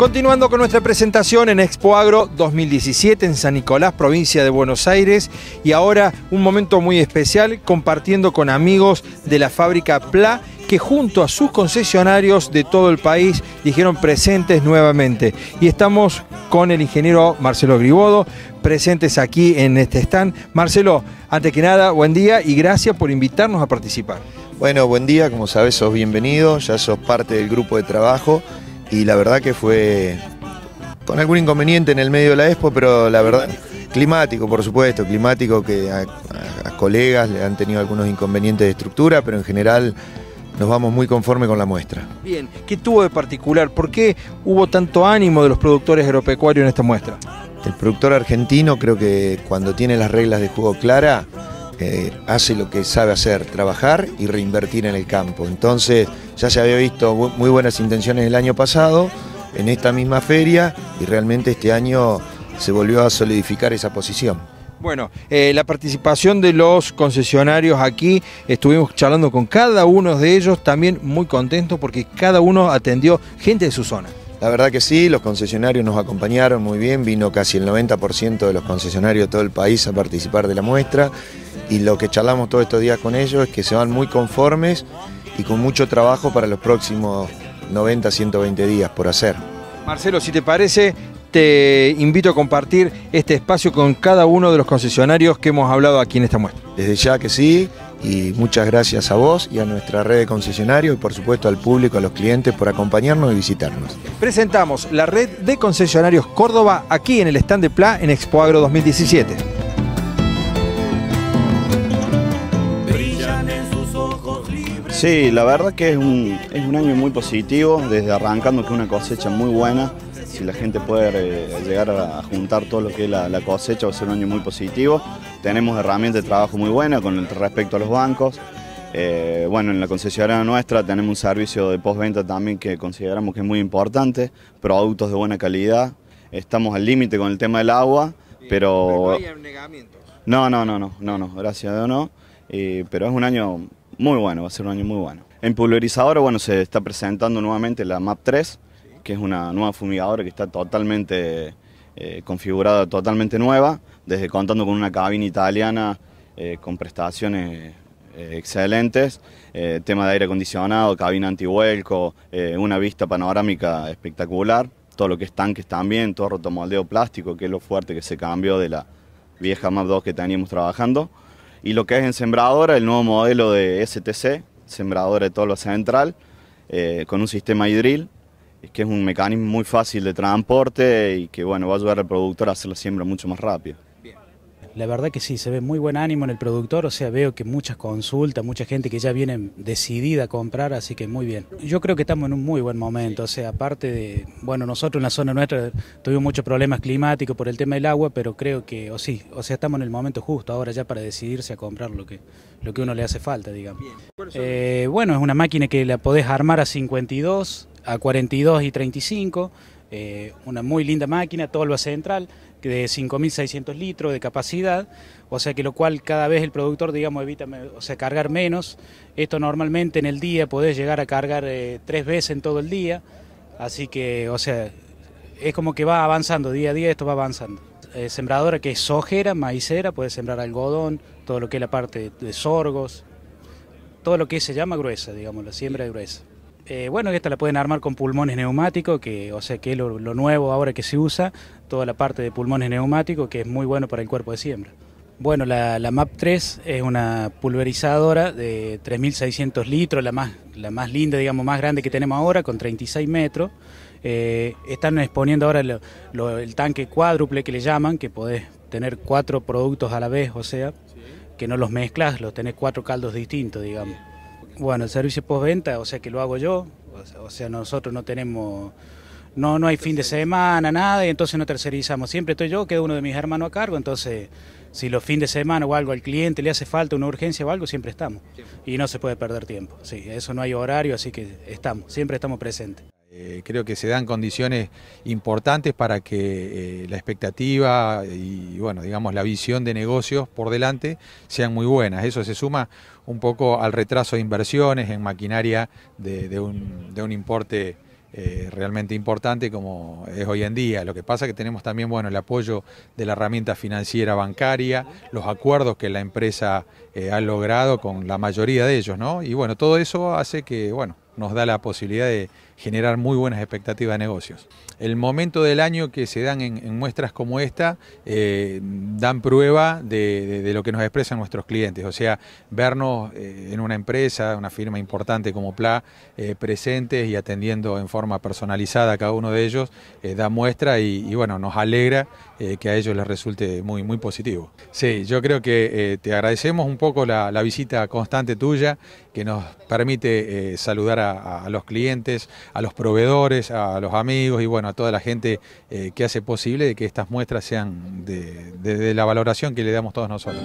Continuando con nuestra presentación en Expo Agro 2017 en San Nicolás, provincia de Buenos Aires, y ahora un momento muy especial compartiendo con amigos de la fábrica PLA que junto a sus concesionarios de todo el país dijeron presentes nuevamente. Y estamos con el ingeniero Marcelo Gribodo, presentes aquí en este stand. Marcelo, antes que nada, buen día y gracias por invitarnos a participar. Bueno, buen día, como sabes, sos bienvenido, ya sos parte del grupo de trabajo y la verdad que fue con algún inconveniente en el medio de la expo, pero la verdad, climático por supuesto, climático que a, colegas le han tenido algunos inconvenientes de estructura, pero en general nos vamos muy conforme con la muestra. Bien, ¿qué tuvo de particular? ¿Por qué hubo tanto ánimo de los productores agropecuarios en esta muestra? El productor argentino creo que cuando tiene las reglas de juego claras, hace lo que sabe hacer, trabajar y reinvertir en el campo. Entonces ya se había visto muy buenas intenciones el año pasado en esta misma feria y realmente este año se volvió a solidificar esa posición. Bueno, eh, la participación de los concesionarios aquí, estuvimos charlando con cada uno de ellos, también muy contentos porque cada uno atendió gente de su zona. La verdad que sí, los concesionarios nos acompañaron muy bien, vino casi el 90% de los concesionarios de todo el país a participar de la muestra y lo que charlamos todos estos días con ellos es que se van muy conformes y con mucho trabajo para los próximos 90, 120 días por hacer. Marcelo, si te parece, te invito a compartir este espacio con cada uno de los concesionarios que hemos hablado aquí en esta muestra. Desde ya que sí, y muchas gracias a vos y a nuestra red de concesionarios y por supuesto al público, a los clientes por acompañarnos y visitarnos. Presentamos la red de concesionarios Córdoba aquí en el stand de PLA en Expo Agro 2017. Sí, la verdad que es un, es un año muy positivo, desde arrancando que una cosecha muy buena, si la gente puede eh, llegar a juntar todo lo que es la, cosecha va a ser un año muy positivo. Tenemos herramientas de trabajo muy buenas con respecto a los bancos. Eh, bueno, en la concesionaria nuestra tenemos un servicio de postventa también que consideramos que es muy importante, productos de buena calidad. Estamos al límite con el tema del agua, pero... No, no, no, no, no, no, gracias a no. pero es un año muy bueno, va a ser un año muy bueno. En pulverizadora, bueno, se está presentando nuevamente la MAP 3, que es una nueva fumigadora que está totalmente eh, configurada, totalmente nueva, desde contando con una cabina italiana eh, con prestaciones eh, excelentes, tema de aire acondicionado, cabina antihuelco, una vista panorámica espectacular, todo lo que es está también, todo rotomoldeo plástico, que es lo fuerte que se cambió de la vieja MAP 2 que teníamos trabajando y lo que es en sembradora, el nuevo modelo de STC, sembradora de lo central, eh, con un sistema hidril, que es un mecanismo muy fácil de transporte y que bueno, va a ayudar al productor a hacer la siembra mucho más rápido. La verdad que sí, se ve muy buen ánimo en el productor, o sea, veo que muchas consultas, mucha gente que ya viene decidida a comprar, así que muy bien. Yo creo que estamos en un muy buen momento, o sea, aparte de, bueno, nosotros en la zona nuestra tuvimos muchos problemas climáticos por el tema del agua, pero creo que, o sí, o sea, estamos en el momento justo ahora ya para decidirse a comprar lo que, lo que uno le hace falta, digamos. Eh, bueno, es una máquina que la podés armar a 52, a 42 y 35. Eh, una muy linda máquina, todo lo central, de 5.600 litros de capacidad, o sea que lo cual cada vez el productor, digamos, evita o sea, cargar menos. Esto normalmente en el día podés llegar a cargar eh, tres veces en todo el día, así que, o sea, es como que va avanzando, día a día esto va avanzando. Eh, sembradora que es sojera, maicera, puede sembrar algodón, todo lo que es la parte de, sorgos, todo lo que se llama gruesa, digamos, la siembra de gruesa. Eh, bueno, esta la pueden armar con pulmones neumáticos, que, o sea que lo, lo nuevo ahora que se usa, toda la parte de pulmones neumáticos, que es muy bueno para el cuerpo de siembra. Bueno, la, MAP 3 es una pulverizadora de 3.600 litros, la más, la más linda, digamos, más grande que tenemos ahora, con 36 metros. Eh, están exponiendo ahora el tanque cuádruple que le llaman, que podés tener cuatro productos a la vez, o sea, que no los mezclas, los tenés cuatro caldos distintos, digamos. Bueno, el servicio postventa, o sea que lo hago yo, o sea, nosotros no tenemos, no, no hay fin de semana, nada, y entonces no tercerizamos. Siempre estoy yo, queda uno de mis hermanos a cargo, entonces si los fines de semana o algo al cliente le hace falta una urgencia o algo, siempre estamos. Y no se puede perder tiempo, sí, eso no hay horario, así que estamos, siempre estamos presentes. Eh, creo que se dan condiciones importantes para que eh, la expectativa y, bueno, digamos, la visión de negocios por delante sean muy buenas. Eso se suma un poco al retraso de inversiones en maquinaria de, un, importe. Eh, realmente importante como es hoy en día. Lo que pasa es que tenemos también bueno, el apoyo de la herramienta financiera bancaria, los acuerdos que la empresa ha logrado con la mayoría de ellos, ¿no? Y bueno, todo eso hace que, bueno, nos da la posibilidad de, generar muy buenas expectativas de negocios. El momento del año que se dan en, muestras como esta eh, dan prueba de, lo que nos expresan nuestros clientes, o sea, vernos eh, en una empresa, una firma importante como PLA, eh, presentes y atendiendo en forma personalizada a cada uno de ellos, da muestra y, bueno, nos alegra que a ellos les resulte muy, muy positivo. Sí, yo creo que te agradecemos un poco la, visita constante tuya que nos permite saludar a los clientes, a los proveedores, a los amigos y bueno, a toda la gente eh, que hace posible que estas muestras sean de, la valoración que le damos todos nosotros.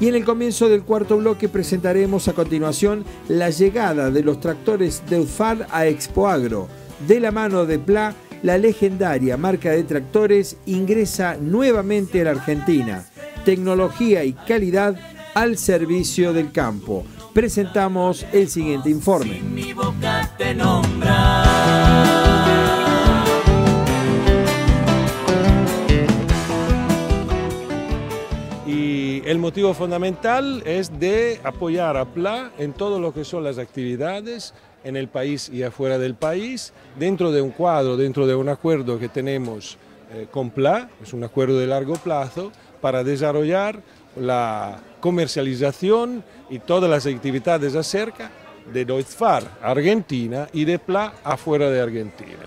Y en el comienzo del cuarto bloque presentaremos a continuación la llegada de los tractores de UFAR a Expoagro. De la mano de Pla, la legendaria marca de tractores ingresa nuevamente a la Argentina. Tecnología y calidad al servicio del campo. Presentamos el siguiente informe. Y el motivo fundamental es de apoyar a PLA en todo lo que son las actividades en el país y afuera del país, dentro de un cuadro, dentro de un acuerdo que tenemos eh, con PLA, es un acuerdo de largo plazo, para desarrollar la comercialización y todas las actividades acerca de Fahr, Argentina, y de PLA afuera de Argentina.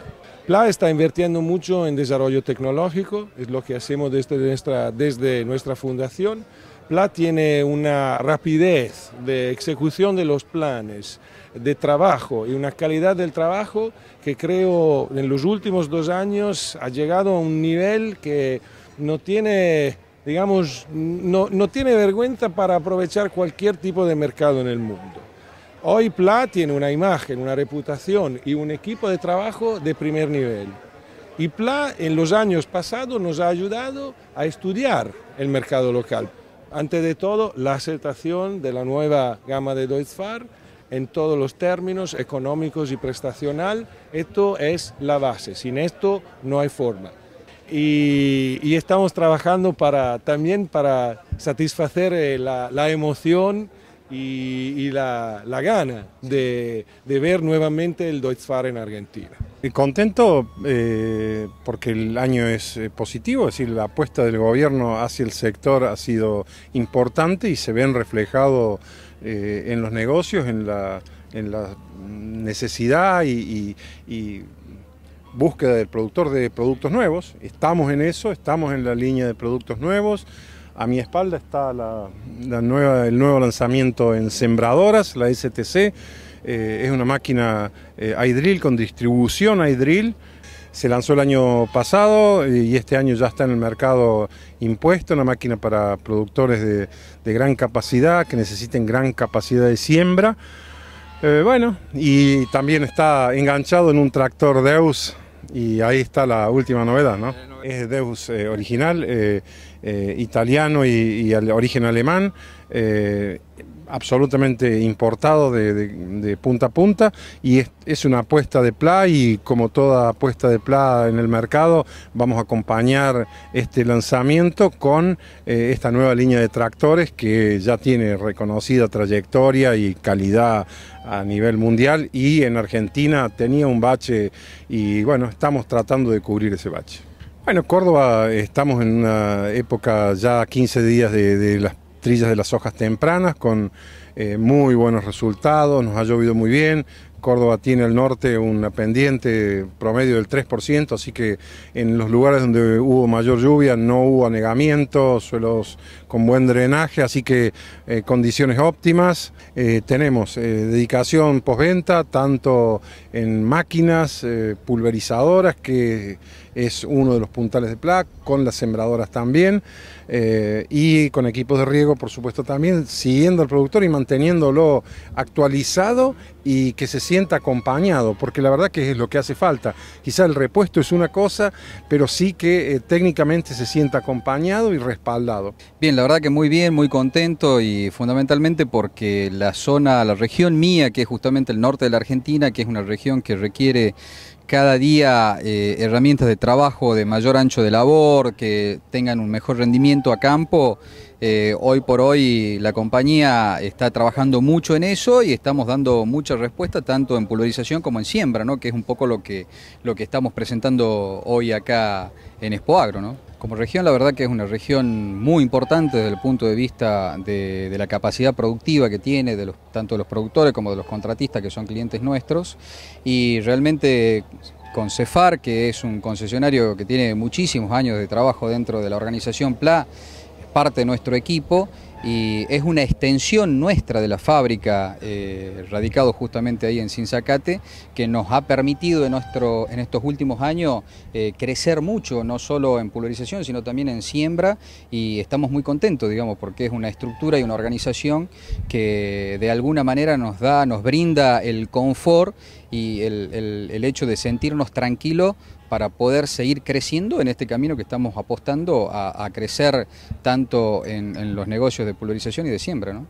PLA está invirtiendo mucho en desarrollo tecnológico, es lo que hacemos desde nuestra, desde nuestra fundación. PLA tiene una rapidez de ejecución de los planes, de trabajo y una calidad del trabajo que creo en los últimos dos años ha llegado a un nivel que no tiene digamos, no, no tiene vergüenza para aprovechar cualquier tipo de mercado en el mundo. Hoy PLA tiene una imagen, una reputación y un equipo de trabajo de primer nivel. Y PLA en los años pasados nos ha ayudado a estudiar el mercado local. Antes de todo, la aceptación de la nueva gama de Deutz Fahr en todos los términos económicos y prestacional, esto es la base, sin esto no hay forma y, estamos trabajando para, también para satisfacer eh, la, emoción y, la, gana de, ver nuevamente el Deutsche en Argentina. Eh, contento eh, porque el año es positivo, es decir, la apuesta del gobierno hacia el sector ha sido importante y se ven reflejado en los negocios, en la, necesidad y búsqueda del productor de productos nuevos. Estamos en eso, estamos en la línea de productos nuevos. A mi espalda está la, nueva, el nuevo lanzamiento en sembradoras, la STC. Eh, es una máquina eh, con distribución iDrill. Se lanzó el año pasado eh, y este año ya está en el mercado impuesto, una máquina para productores de, gran capacidad, que necesiten gran capacidad de siembra. Eh, bueno, y también está enganchado en un tractor Deus y ahí está la última novedad, ¿no? Es Deus eh, original, eh, eh, italiano y, y origen alemán absolutamente importado de, punta a punta y es, una apuesta de PLA y como toda apuesta de PLA en el mercado vamos a acompañar este lanzamiento con eh, esta nueva línea de tractores que ya tiene reconocida trayectoria y calidad a nivel mundial y en Argentina tenía un bache y bueno, estamos tratando de cubrir ese bache. Bueno, Córdoba estamos en una época ya 15 días de, de las trillas de las hojas tempranas con eh, muy buenos resultados, nos ha llovido muy bien. Córdoba tiene al norte una pendiente promedio del 3%, así que en los lugares donde hubo mayor lluvia no hubo anegamientos, suelos con buen drenaje, así que eh, condiciones óptimas. Eh, tenemos dedicación postventa, tanto en máquinas pulverizadoras que es uno de los puntales de PLAC, con las sembradoras también, eh, y con equipos de riego, por supuesto, también, siguiendo al productor y manteniéndolo actualizado y que se sienta acompañado, porque la verdad que es lo que hace falta. Quizá el repuesto es una cosa, pero sí que eh, técnicamente se sienta acompañado y respaldado. Bien, la verdad que muy bien, muy contento y fundamentalmente porque la zona, la región mía, que es justamente el norte de la Argentina, que es una región que requiere cada día eh, herramientas de trabajo de mayor ancho de labor, que tengan un mejor rendimiento a campo, eh, hoy por hoy la compañía está trabajando mucho en eso y estamos dando mucha respuesta tanto en pulverización como en siembra, que es un poco lo que, lo que estamos presentando hoy acá en Espoagro, ¿no? Como región la verdad que es una región muy importante desde el punto de vista de, la capacidad productiva que tiene, de los, tanto de los productores como de los contratistas que son clientes nuestros y realmente con Cefar, que es un concesionario que tiene muchísimos años de trabajo dentro de la organización PLA, parte de nuestro equipo y es una extensión nuestra de la fábrica, eh, radicado justamente ahí en Sinzacate, que nos ha permitido en, en estos últimos años eh, crecer mucho, no solo en pulverización, sino también en siembra, y estamos muy contentos, digamos, porque es una estructura y una organización que de alguna manera nos da, nos brinda el confort y el, el hecho de sentirnos tranquilos para poder seguir creciendo en este camino que estamos apostando a, crecer tanto en, los negocios de pulverización y de siembra. ¿no?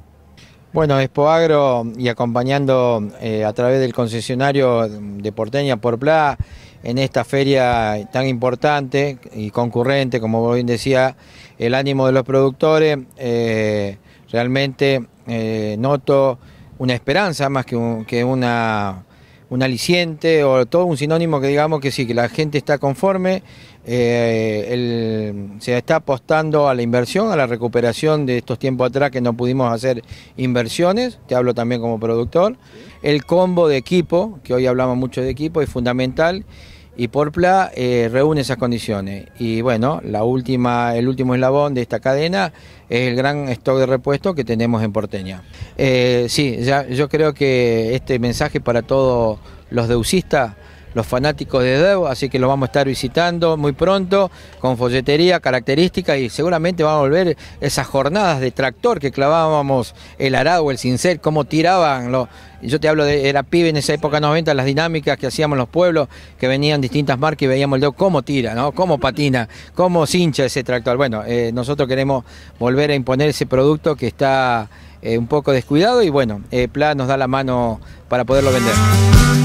Bueno, Agro y acompañando eh, a través del concesionario de Porteña por Pla en esta feria tan importante y concurrente, como bien decía, el ánimo de los productores, eh, realmente eh, noto una esperanza más que una un aliciente o todo un sinónimo que digamos que sí, que la gente está conforme, eh, se está apostando a la inversión, a la recuperación de estos tiempos atrás que no pudimos hacer inversiones, te hablo también como productor, el combo de equipo, que hoy hablamos mucho de equipo, es fundamental y Porpla eh, reúne esas condiciones. Y bueno, la última, el último eslabón de esta cadena es el gran stock de repuesto que tenemos en Porteña. Eh, sí, ya, yo creo que este mensaje para todos los deusistas los fanáticos de Deu, así que lo vamos a estar visitando muy pronto con folletería característica y seguramente van a volver esas jornadas de tractor que clavábamos el arado, el cincel, cómo tiraban yo te hablo de, era pibe en esa época 90, las dinámicas que hacíamos en los pueblos, que venían distintas marcas y veíamos el dedo cómo tira, ¿no? cómo patina, cómo cincha ese tractor. Bueno, eh, nosotros queremos volver a imponer ese producto que está eh, un poco descuidado y bueno, eh, Pla nos da la mano para poderlo vender.